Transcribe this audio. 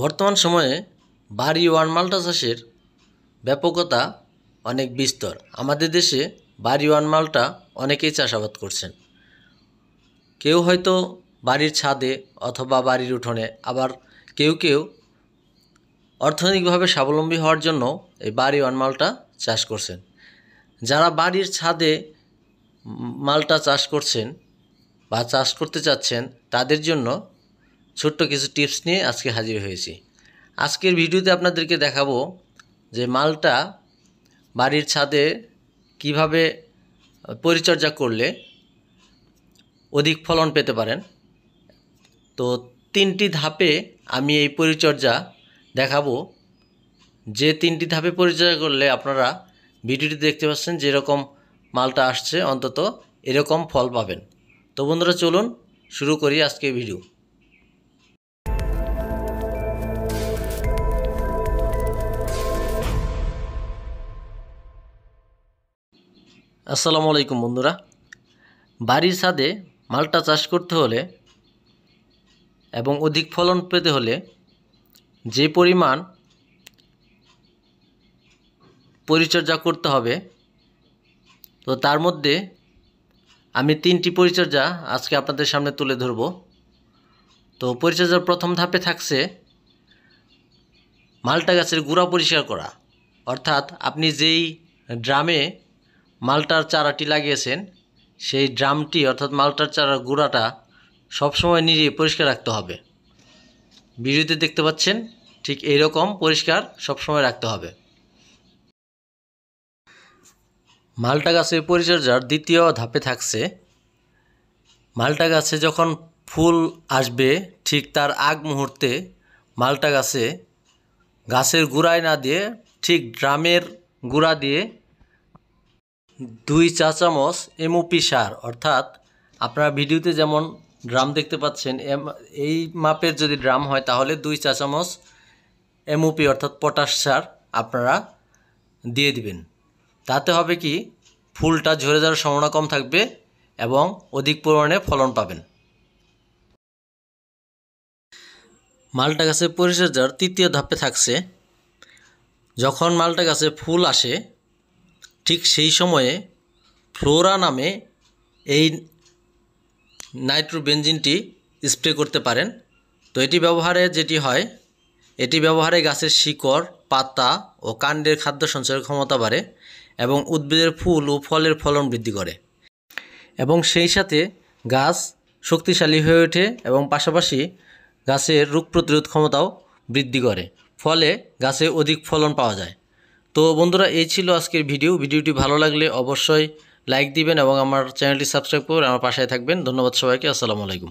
বর্তমান সময়ে বাড়ি ওয়ান মাল্টা চাষের ব্যাপকতা অনেক বিস্তর আমাদের দেশে বাড়ি ওয়ান মালটা অনেকেই চাষাবাদ করছেন কেউ হয়তো বাড়ির ছাদে অথবা বাড়ির উঠোনে আবার কেউ কেউ অর্থনৈতিকভাবে স্বাবলম্বী হওয়ার জন্য এই বাড়ি ওয়ান মালটা চাষ করছেন যারা বাড়ির ছাদে মালটা চাষ করছেন বা চাষ করতে চাচ্ছেন তাদের জন্য ছোট্ট কিছু টিপস নিয়ে আজকে হাজির হয়েছি আজকের ভিডিওতে আপনাদেরকে দেখাবো যে মালটা বাড়ির ছাদে কিভাবে পরিচর্যা করলে অধিক ফলন পেতে পারেন তো তিনটি ধাপে আমি এই পরিচর্যা দেখাবো যে তিনটি ধাপে পরিচর্যা করলে আপনারা ভিডিওটি দেখতে পাচ্ছেন যেরকম মালটা আসছে অন্তত এরকম ফল পাবেন তো বন্ধুরা চলুন শুরু করি আজকে ভিডিও আসসালামু আলাইকুম বন্ধুরা বাড়ির ছাদে মালটা চাষ করতে হলে এবং অধিক ফলন পেতে হলে যে পরিমাণ পরিচর্যা করতে হবে তো তার মধ্যে আমি তিনটি পরিচর্যা আজকে আপনাদের সামনে তুলে ধরব তো পরিচর্যার প্রথম ধাপে থাকছে মালটা গাছের গুঁড়া পরিষ্কার করা অর্থাৎ আপনি যেই ড্রামে মালটার চারাটি লাগিয়েছেন সেই ড্রামটি অর্থাৎ মালটার চারার গুঁড়াটা সবসময় নিজে পরিষ্কার রাখতে হবে ভিডিওতে দেখতে পাচ্ছেন ঠিক এইরকম পরিষ্কার সবসময় রাখতে হবে মালটা গাছের পরিচর্যার দ্বিতীয় ধাপে থাকছে মালটা গাছে যখন ফুল আসবে ঠিক তার আগ মুহূর্তে মালটা গাছে গাছের গুড়ায় না দিয়ে ঠিক ড্রামের গুঁড়া দিয়ে দুই চা চামচ এমওপি সার অর্থাৎ আপনারা ভিডিওতে যেমন ড্রাম দেখতে পাচ্ছেন এই মাপের যদি ড্রাম হয় তাহলে দুই চা চামচ এমওপি অর্থাৎ পটাশ সার আপনারা দিয়ে দিবেন তাতে হবে কি ফুলটা ঝরে যাওয়ার সম্ভাবনা কম থাকবে এবং অধিক পরিমাণে ফলন পাবেন মালটা গাছের পরিচর্যার তৃতীয় ধাপে থাকছে যখন মালটা গাছে ফুল আসে ঠিক সেই সময়ে ফ্লোরা নামে এই নাইট্রোবেঞ্জিনটি স্প্রে করতে পারেন তো এটি ব্যবহারে যেটি হয় এটি ব্যবহারে গাছের শিকড় পাতা ও কাণ্ডের খাদ্য সঞ্চয়ের ক্ষমতা বাড়ে এবং উদ্ভিদের ফুল ও ফলের ফলন বৃদ্ধি করে এবং সেই সাথে গাছ শক্তিশালী হয়ে ওঠে এবং পাশাপাশি গাছের রোগ প্রতিরোধ ক্ষমতাও বৃদ্ধি করে ফলে গাছে অধিক ফলন পাওয়া যায় তো বন্ধুরা এই ছিল আজকের ভিডিও ভিডিওটি ভালো লাগলে অবশ্যই লাইক দিবেন এবং আমার চ্যানেলটি সাবস্ক্রাইব করে আমার পাশে থাকবেন ধন্যবাদ সবাইকে আসসালামু আলাইকুম